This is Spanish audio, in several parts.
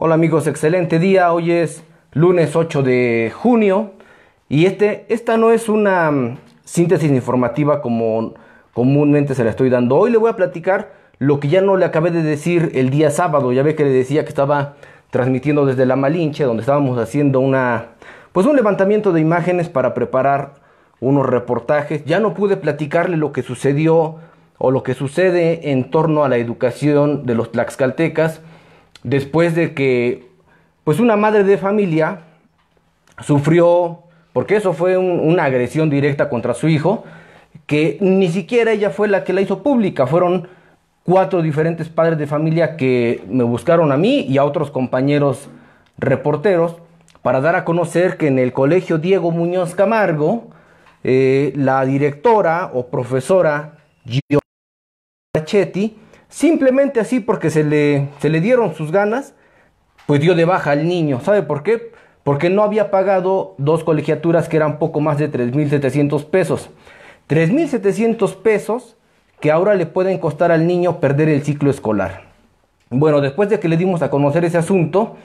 Hola amigos, excelente día. Hoy es lunes 8 de junio y este, esta no es una mm, síntesis informativa como comúnmente se la estoy dando. Hoy le voy a platicar lo que ya no le acabé de decir el día sábado. Ya ve que le decía que estaba transmitiendo desde la Malinche, donde estábamos haciendo una, pues un levantamiento de imágenes para preparar unos reportajes. Ya no pude platicarle lo que sucedió o lo que sucede en torno a la educación de los tlaxcaltecas después de que pues una madre de familia sufrió, porque eso fue una agresión directa contra su hijo, que ni siquiera ella fue la que la hizo pública, fueron cuatro diferentes padres de familia que me buscaron a mí y a otros compañeros reporteros para dar a conocer que en el colegio Diego Muñoz Camargo, eh, la directora o profesora Gio simplemente así porque se le, se le dieron sus ganas, pues dio de baja al niño. ¿Sabe por qué? Porque no había pagado dos colegiaturas que eran poco más de 3.700 pesos. 3.700 pesos que ahora le pueden costar al niño perder el ciclo escolar. Bueno, después de que le dimos a conocer ese asunto,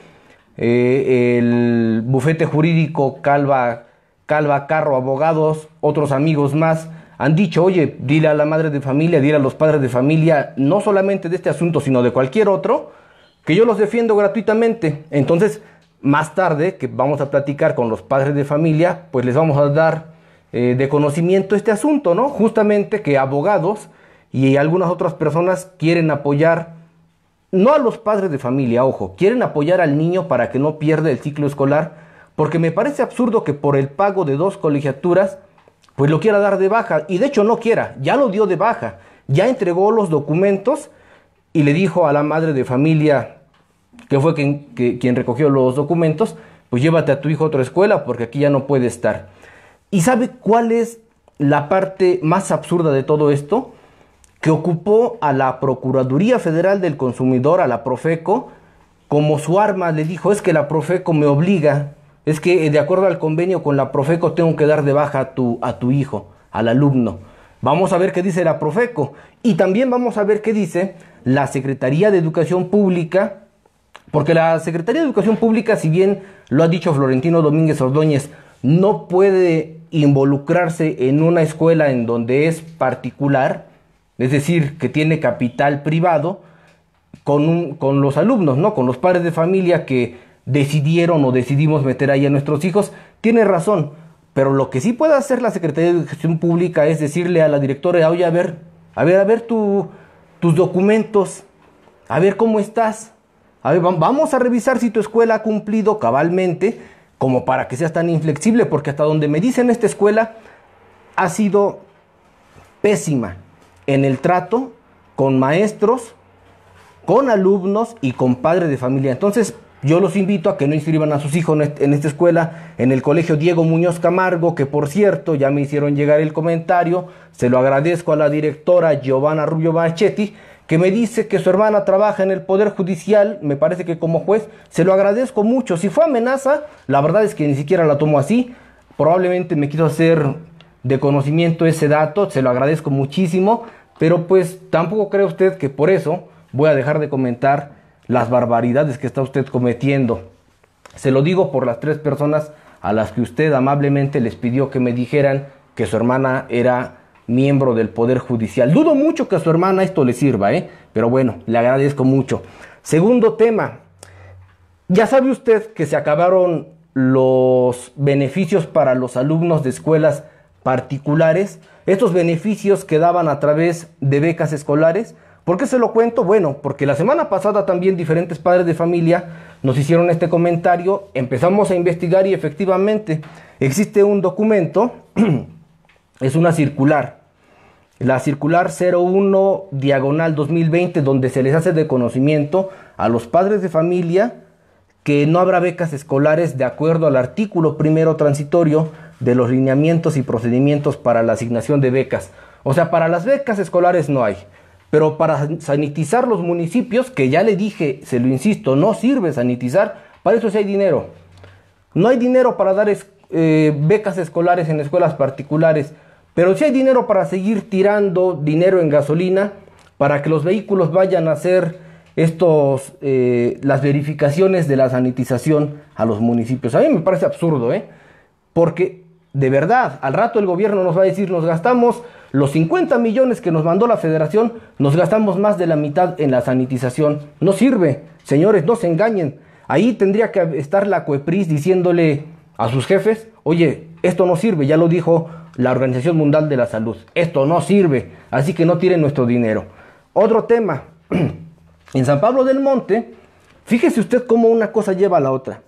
eh, el bufete jurídico Calva, Calva Carro Abogados, otros amigos más, han dicho, oye, dile a la madre de familia, dile a los padres de familia, no solamente de este asunto, sino de cualquier otro, que yo los defiendo gratuitamente. Entonces, más tarde, que vamos a platicar con los padres de familia, pues les vamos a dar eh, de conocimiento este asunto, ¿no? Justamente que abogados y algunas otras personas quieren apoyar, no a los padres de familia, ojo, quieren apoyar al niño para que no pierda el ciclo escolar, porque me parece absurdo que por el pago de dos colegiaturas, pues lo quiera dar de baja. Y de hecho no quiera, ya lo dio de baja, ya entregó los documentos y le dijo a la madre de familia, que fue quien, quien recogió los documentos, pues llévate a tu hijo a otra escuela porque aquí ya no puede estar. ¿Y sabe cuál es la parte más absurda de todo esto? Que ocupó a la Procuraduría Federal del Consumidor, a la Profeco, como su arma, le dijo, es que la Profeco me obliga es que eh, de acuerdo al convenio con la Profeco tengo que dar de baja a tu, a tu hijo, al alumno. Vamos a ver qué dice la Profeco y también vamos a ver qué dice la Secretaría de Educación Pública, porque la Secretaría de Educación Pública, si bien lo ha dicho Florentino Domínguez Ordóñez, no puede involucrarse en una escuela en donde es particular, es decir, que tiene capital privado, con, con los alumnos, ¿no? con los padres de familia que decidieron o decidimos meter ahí a nuestros hijos, tiene razón. Pero lo que sí puede hacer la Secretaría de Gestión Pública es decirle a la directora, oye, a ver, a ver, a ver tu, tus documentos, a ver cómo estás. A ver, vamos a revisar si tu escuela ha cumplido cabalmente como para que seas tan inflexible, porque hasta donde me dicen esta escuela ha sido pésima en el trato con maestros, con alumnos y con padres de familia. Entonces, yo los invito a que no inscriban a sus hijos en esta escuela, en el colegio Diego Muñoz Camargo, que por cierto ya me hicieron llegar el comentario, se lo agradezco a la directora Giovanna Rubio Bachetti, que me dice que su hermana trabaja en el Poder Judicial, me parece que como juez, se lo agradezco mucho. Si fue amenaza, la verdad es que ni siquiera la tomo así, probablemente me quiso hacer de conocimiento ese dato, se lo agradezco muchísimo, pero pues tampoco cree usted que por eso voy a dejar de comentar las barbaridades que está usted cometiendo. Se lo digo por las tres personas a las que usted amablemente les pidió que me dijeran que su hermana era miembro del Poder Judicial. Dudo mucho que a su hermana esto le sirva, ¿eh? pero bueno, le agradezco mucho. Segundo tema, ya sabe usted que se acabaron los beneficios para los alumnos de escuelas particulares. Estos beneficios quedaban a través de becas escolares. ¿Por qué se lo cuento? Bueno, porque la semana pasada también diferentes padres de familia nos hicieron este comentario, empezamos a investigar y efectivamente existe un documento, es una circular, la circular 01 diagonal 2020, donde se les hace de conocimiento a los padres de familia que no habrá becas escolares de acuerdo al artículo primero transitorio de los lineamientos y procedimientos para la asignación de becas. O sea, para las becas escolares no hay, pero para sanitizar los municipios, que ya le dije, se lo insisto, no sirve sanitizar, para eso sí hay dinero. No hay dinero para dar eh, becas escolares en escuelas particulares, pero sí hay dinero para seguir tirando dinero en gasolina, para que los vehículos vayan a hacer estos, eh, las verificaciones de la sanitización a los municipios. A mí me parece absurdo, ¿eh? Porque de verdad, al rato el gobierno nos va a decir, nos gastamos los 50 millones que nos mandó la federación, nos gastamos más de la mitad en la sanitización. No sirve, señores, no se engañen. Ahí tendría que estar la COEPRIS diciéndole a sus jefes, oye, esto no sirve, ya lo dijo la Organización Mundial de la Salud, esto no sirve, así que no tiren nuestro dinero. Otro tema, en San Pablo del Monte, fíjese usted cómo una cosa lleva a la otra.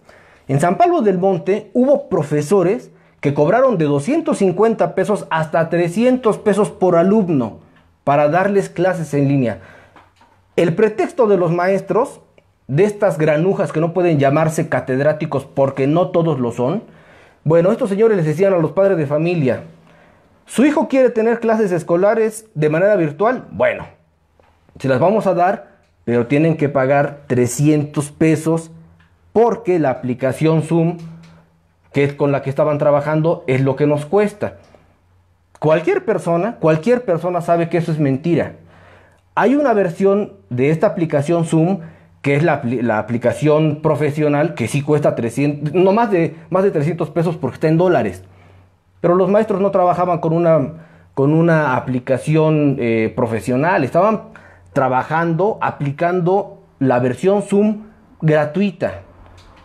En San Pablo del Monte hubo profesores que cobraron de 250 pesos hasta 300 pesos por alumno para darles clases en línea. El pretexto de los maestros, de estas granujas que no pueden llamarse catedráticos porque no todos lo son, bueno, estos señores les decían a los padres de familia, su hijo quiere tener clases escolares de manera virtual, bueno, se las vamos a dar, pero tienen que pagar 300 pesos porque la aplicación Zoom que es con la que estaban trabajando es lo que nos cuesta. Cualquier persona, cualquier persona sabe que eso es mentira. Hay una versión de esta aplicación Zoom que es la, aplicación profesional que sí cuesta no más de, más de 300 pesos porque está en dólares. Pero los maestros no trabajaban con una, con una aplicación eh, profesional, estaban trabajando, aplicando la versión Zoom gratuita.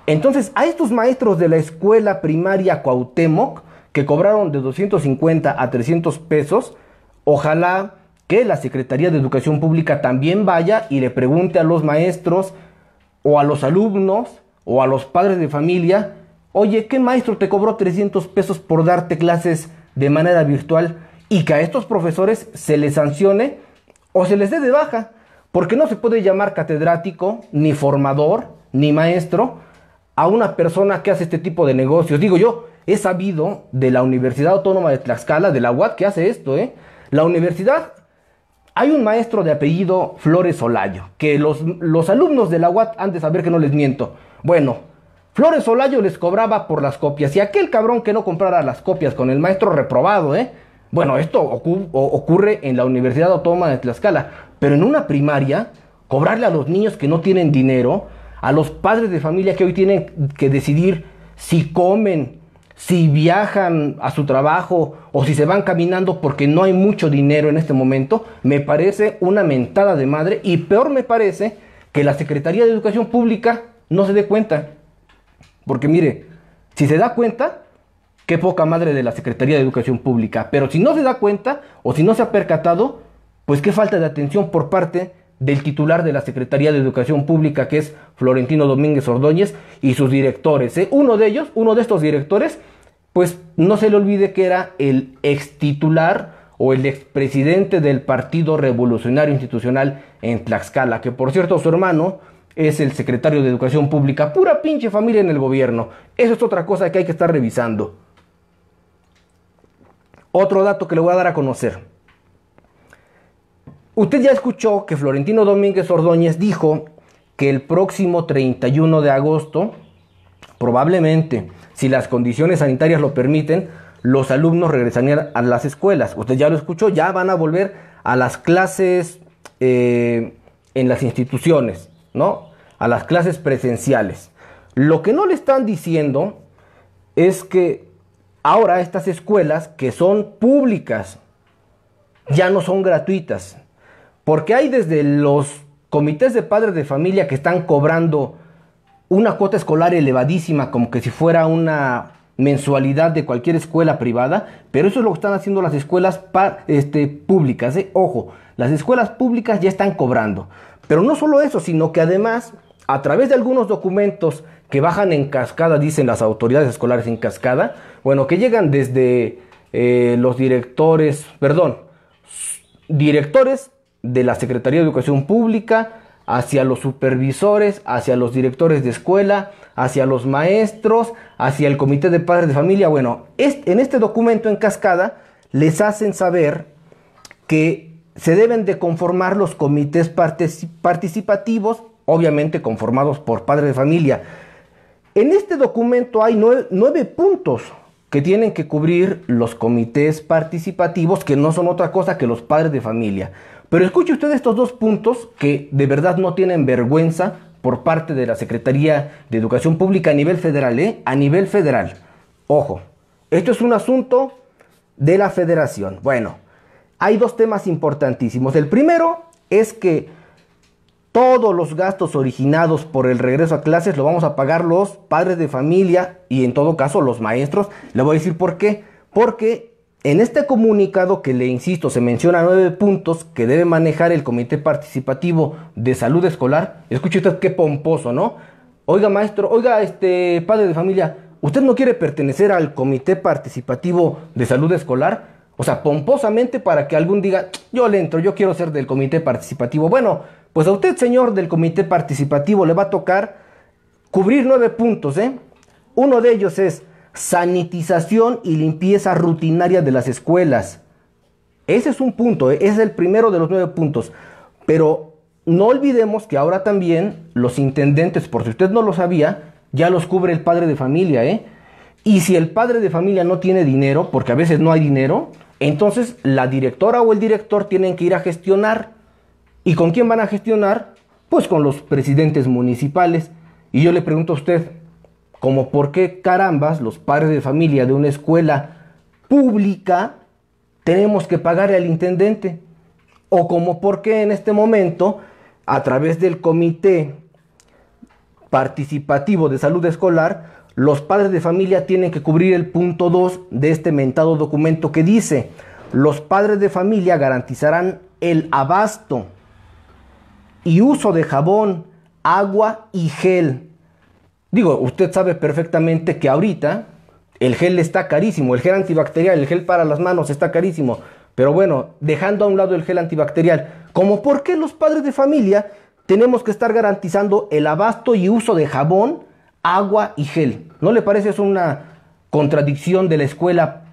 Entonces, a estos maestros de la escuela primaria Cuauhtémoc, que cobraron de 250 a 300 pesos, ojalá que la Secretaría de Educación Pública también vaya y le pregunte a los maestros o a los alumnos o a los padres de familia, oye, ¿qué maestro te cobró 300 pesos por darte clases de manera virtual? Y que a estos profesores se les sancione o se les dé de baja, porque no se puede llamar catedrático, ni formador, ni maestro, a una persona que hace este tipo de negocios. Digo yo, he sabido de la Universidad Autónoma de Tlaxcala, de la UAT, que hace esto, ¿eh? La universidad, hay un maestro de apellido Flores Olayo, que los, los alumnos de la UAT han de saber que no les miento. Bueno, Flores Olayo les cobraba por las copias y aquel cabrón que no comprara las copias con el maestro reprobado, ¿eh? Bueno, esto ocurre en la Universidad Autónoma de Tlaxcala, pero en una primaria, cobrarle a los niños que no tienen dinero, a los padres de familia que hoy tienen que decidir si comen, si viajan a su trabajo o si se van caminando porque no hay mucho dinero en este momento, me parece una mentada de madre y peor me parece que la Secretaría de Educación Pública no se dé cuenta. Porque mire, si se da cuenta, qué poca madre de la Secretaría de Educación Pública. Pero si no se da cuenta o si no se ha percatado, pues qué falta de atención por parte del titular de la Secretaría de Educación Pública, que es Florentino Domínguez Ordóñez, y sus directores. ¿eh? Uno de ellos, uno de estos directores, pues no se le olvide que era el ex titular o el expresidente del Partido Revolucionario Institucional en Tlaxcala, que por cierto su hermano es el secretario de Educación Pública, pura pinche familia en el gobierno. Eso es otra cosa que hay que estar revisando. Otro dato que le voy a dar a conocer. Usted ya escuchó que Florentino Domínguez Ordóñez dijo que el próximo 31 de agosto, probablemente, si las condiciones sanitarias lo permiten, los alumnos regresarían a las escuelas. Usted ya lo escuchó, ya van a volver a las clases eh, en las instituciones, ¿no? A las clases presenciales. Lo que no le están diciendo es que ahora estas escuelas que son públicas ya no son gratuitas, porque hay desde los comités de padres de familia que están cobrando una cuota escolar elevadísima, como que si fuera una mensualidad de cualquier escuela privada, pero eso es lo que están haciendo las escuelas este, públicas. ¿eh? Ojo, las escuelas públicas ya están cobrando. Pero no solo eso, sino que además, a través de algunos documentos que bajan en cascada, dicen las autoridades escolares en cascada, bueno, que llegan desde eh, los directores, perdón, directores de la Secretaría de Educación Pública hacia los supervisores, hacia los directores de escuela, hacia los maestros, hacia el comité de padres de familia. Bueno, en este documento en cascada les hacen saber que se deben de conformar los comités participativos, obviamente conformados por padres de familia. En este documento hay nueve, nueve puntos que tienen que cubrir los comités participativos, que no son otra cosa que los padres de familia. Pero escuche usted estos dos puntos que de verdad no tienen vergüenza por parte de la Secretaría de Educación Pública a nivel federal, ¿eh? A nivel federal. Ojo, esto es un asunto de la federación. Bueno, hay dos temas importantísimos. El primero es que todos los gastos originados por el regreso a clases lo vamos a pagar los padres de familia y en todo caso los maestros. Le voy a decir por qué. Porque en este comunicado que le insisto se menciona nueve puntos que debe manejar el Comité Participativo de Salud Escolar. Escuche usted qué pomposo, ¿no? Oiga maestro, oiga este padre de familia, ¿usted no quiere pertenecer al Comité Participativo de Salud Escolar? O sea, pomposamente para que algún diga, yo le entro, yo quiero ser del Comité Participativo. Bueno, pues a usted señor del Comité Participativo le va a tocar cubrir nueve puntos, ¿eh? Uno de ellos es sanitización y limpieza rutinaria de las escuelas. Ese es un punto, eh, es el primero de los nueve puntos. Pero no olvidemos que ahora también los intendentes, por si usted no lo sabía, ya los cubre el padre de familia. Eh. Y si el padre de familia no tiene dinero, porque a veces no hay dinero, entonces la directora o el director tienen que ir a gestionar. ¿Y con quién van a gestionar? Pues con los presidentes municipales. Y yo le pregunto a usted, como por qué carambas los padres de familia de una escuela pública tenemos que pagar al intendente, o como por qué en este momento, a través del comité participativo de salud escolar, los padres de familia tienen que cubrir el punto 2 de este mentado documento que dice, los padres de familia garantizarán el abasto y uso de jabón, agua y gel Digo, usted sabe perfectamente que ahorita el gel está carísimo, el gel antibacterial, el gel para las manos está carísimo. Pero bueno, dejando a un lado el gel antibacterial, como por qué los padres de familia tenemos que estar garantizando el abasto y uso de jabón, agua y gel. ¿No le parece eso una contradicción de la escuela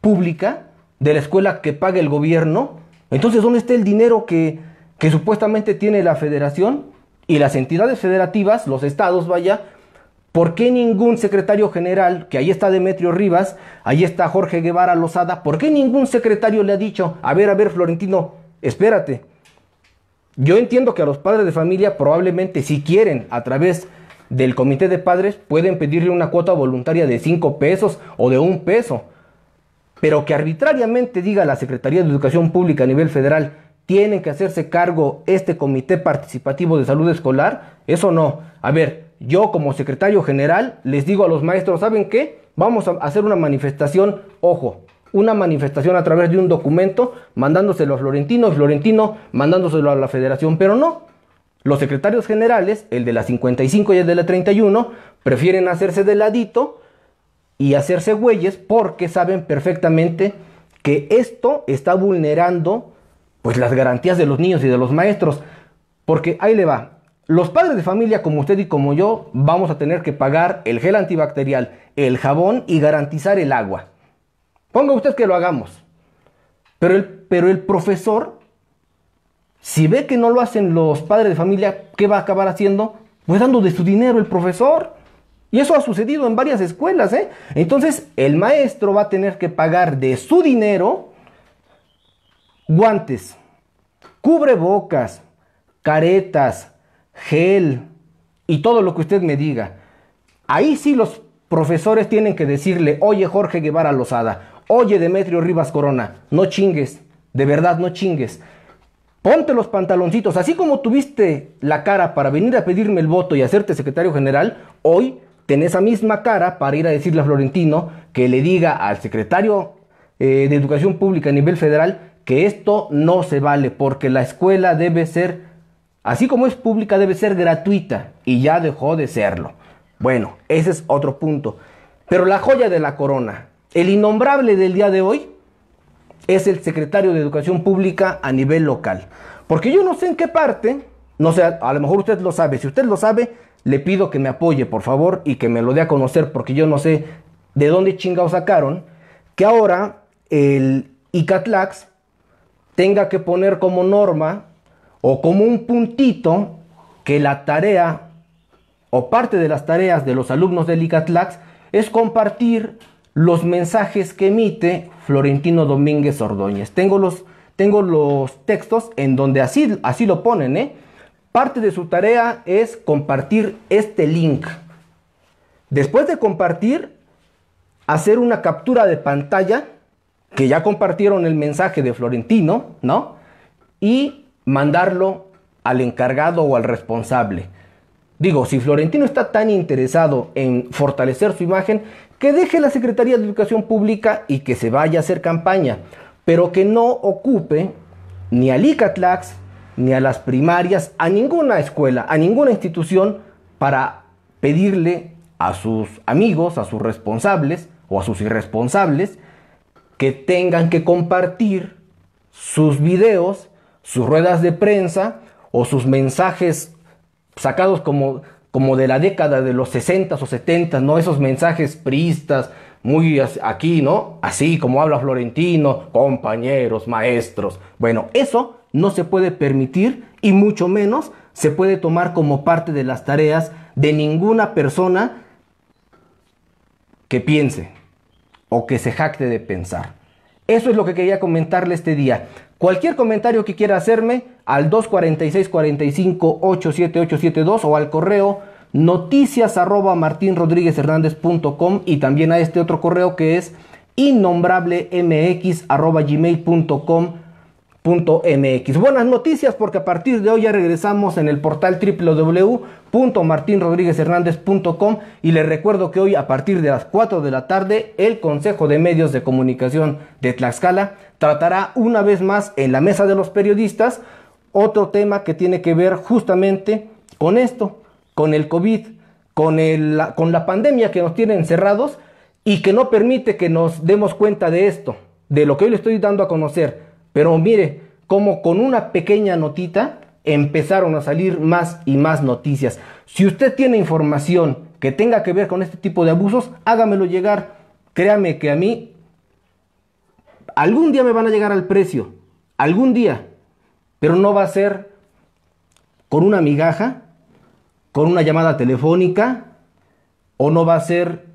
pública, de la escuela que paga el gobierno? Entonces, ¿dónde está el dinero que, que supuestamente tiene la federación y las entidades federativas, los estados, vaya, ¿Por qué ningún secretario general, que ahí está Demetrio Rivas, ahí está Jorge Guevara Lozada, por qué ningún secretario le ha dicho, a ver, a ver, Florentino, espérate? Yo entiendo que a los padres de familia probablemente si quieren a través del comité de padres pueden pedirle una cuota voluntaria de 5 pesos o de un peso, pero que arbitrariamente diga la Secretaría de Educación Pública a nivel federal, tienen que hacerse cargo este comité participativo de salud escolar, eso no. A ver, yo como secretario general les digo a los maestros, ¿saben qué? Vamos a hacer una manifestación, ojo, una manifestación a través de un documento, mandándoselo a Florentino, Florentino mandándoselo a la federación, pero no. Los secretarios generales, el de la 55 y el de la 31, prefieren hacerse de ladito y hacerse güeyes porque saben perfectamente que esto está vulnerando pues las garantías de los niños y de los maestros. Porque ahí le va, los padres de familia como usted y como yo vamos a tener que pagar el gel antibacterial, el jabón y garantizar el agua. Ponga usted que lo hagamos. Pero el, profesor, si ve que no lo hacen los padres de familia, ¿qué va a acabar haciendo? Pues dando de su dinero el profesor. Y eso ha sucedido en varias escuelas. ¿eh? Entonces el maestro va a tener que pagar de su dinero guantes, cubrebocas, caretas, gel y todo lo que usted me diga. Ahí sí los profesores tienen que decirle, oye Jorge Guevara Lozada, oye Demetrio Rivas Corona, no chingues, de verdad no chingues. Ponte los pantaloncitos, así como tuviste la cara para venir a pedirme el voto y hacerte secretario general, hoy tenés esa misma cara para ir a decirle a Florentino que le diga al secretario eh, de Educación Pública a nivel federal que esto no se vale porque la escuela debe ser Así como es pública, debe ser gratuita y ya dejó de serlo. Bueno, ese es otro punto. Pero la joya de la corona, el innombrable del día de hoy, es el secretario de Educación Pública a nivel local. Porque yo no sé en qué parte, no sé, a lo mejor usted lo sabe. Si usted lo sabe, le pido que me apoye, por favor, y que me lo dé a conocer, porque yo no sé de dónde chingados sacaron que ahora el ICATLAX tenga que poner como norma o como un puntito que la tarea o parte de las tareas de los alumnos de ICATLAX es compartir los mensajes que emite Florentino Domínguez Ordóñez. Tengo los, tengo los textos en donde así, así lo ponen. ¿eh? Parte de su tarea es compartir este link. Después de compartir, hacer una captura de pantalla, que ya compartieron el mensaje de Florentino, ¿no? Y mandarlo al encargado o al responsable. Digo, si Florentino está tan interesado en fortalecer su imagen, que deje la Secretaría de Educación Pública y que se vaya a hacer campaña, pero que no ocupe ni al ICATLAX, ni a las primarias, a ninguna escuela, a ninguna institución para pedirle a sus amigos, a sus responsables o a sus irresponsables que tengan que compartir sus videos sus ruedas de prensa o sus mensajes sacados como, como de la década de los 60 o 70, ¿no? Esos mensajes priistas, muy aquí, ¿no? Así como habla Florentino, compañeros, maestros. Bueno, eso no se puede permitir y mucho menos se puede tomar como parte de las tareas de ninguna persona que piense o que se jacte de pensar. Eso es lo que quería comentarle este día. Cualquier comentario que quiera hacerme al 246 45 87872 o al correo noticias arroba y también a este otro correo que es innombrablemx arroba gmail.com .mx. Buenas noticias porque a partir de hoy ya regresamos en el portal www.martinrodríguezhernández.com y les recuerdo que hoy a partir de las 4 de la tarde el Consejo de Medios de Comunicación de Tlaxcala tratará una vez más en la mesa de los periodistas otro tema que tiene que ver justamente con esto, con el COVID, con, con la pandemia que nos tiene encerrados y que no permite que nos demos cuenta de esto, de lo que hoy le estoy dando a conocer pero mire, como con una pequeña notita empezaron a salir más y más noticias. Si usted tiene información que tenga que ver con este tipo de abusos, hágamelo llegar. Créame que a mí algún día me van a llegar al precio, algún día, pero no va a ser con una migaja, con una llamada telefónica, o no va a ser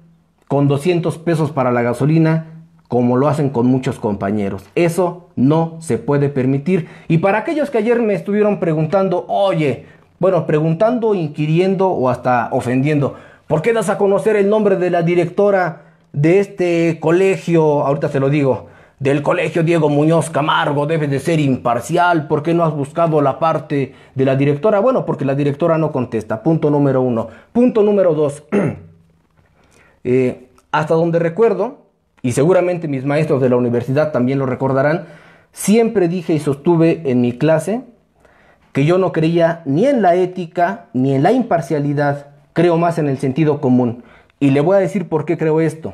con 200 pesos para la gasolina, como lo hacen con muchos compañeros. Eso no se puede permitir. Y para aquellos que ayer me estuvieron preguntando, oye, bueno, preguntando, inquiriendo o hasta ofendiendo, ¿por qué das a conocer el nombre de la directora de este colegio? Ahorita se lo digo del colegio Diego Muñoz Camargo debe de ser imparcial, ¿por qué no has buscado la parte de la directora? Bueno, porque la directora no contesta, punto número uno. Punto número dos, eh, hasta donde recuerdo, y seguramente mis maestros de la universidad también lo recordarán, siempre dije y sostuve en mi clase que yo no creía ni en la ética ni en la imparcialidad, creo más en el sentido común. Y le voy a decir por qué creo esto.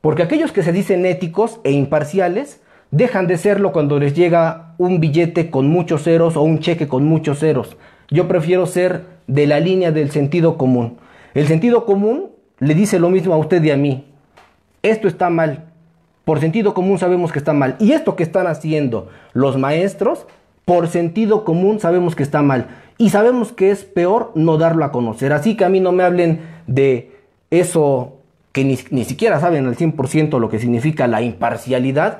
Porque aquellos que se dicen éticos e imparciales dejan de serlo cuando les llega un billete con muchos ceros o un cheque con muchos ceros. Yo prefiero ser de la línea del sentido común. El sentido común le dice lo mismo a usted y a mí esto está mal. Por sentido común sabemos que está mal. Y esto que están haciendo los maestros, por sentido común sabemos que está mal. Y sabemos que es peor no darlo a conocer. Así que a mí no me hablen de eso que ni, siquiera saben al 100% lo que significa la imparcialidad.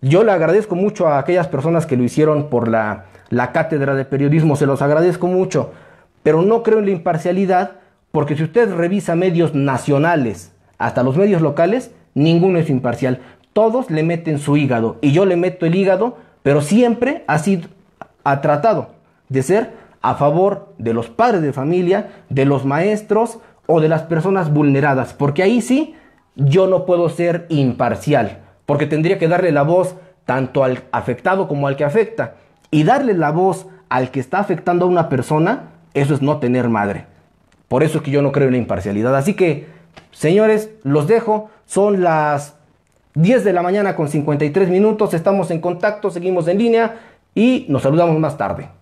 Yo le agradezco mucho a aquellas personas que lo hicieron por la cátedra de periodismo, se los agradezco mucho, pero no creo en la imparcialidad porque si usted revisa medios nacionales hasta los medios locales, ninguno es imparcial. Todos le meten su hígado y yo le meto el hígado, pero siempre ha sido ha tratado de ser a favor de los padres de familia, de los maestros o de las personas vulneradas, porque ahí sí yo no puedo ser imparcial, porque tendría que darle la voz tanto al afectado como al que afecta y darle la voz al que está afectando a una persona, eso es no tener madre. Por eso es que yo no creo en la imparcialidad. Así que, señores, los dejo. Son las 10 de la mañana con 53 minutos. Estamos en contacto, seguimos en línea y nos saludamos más tarde.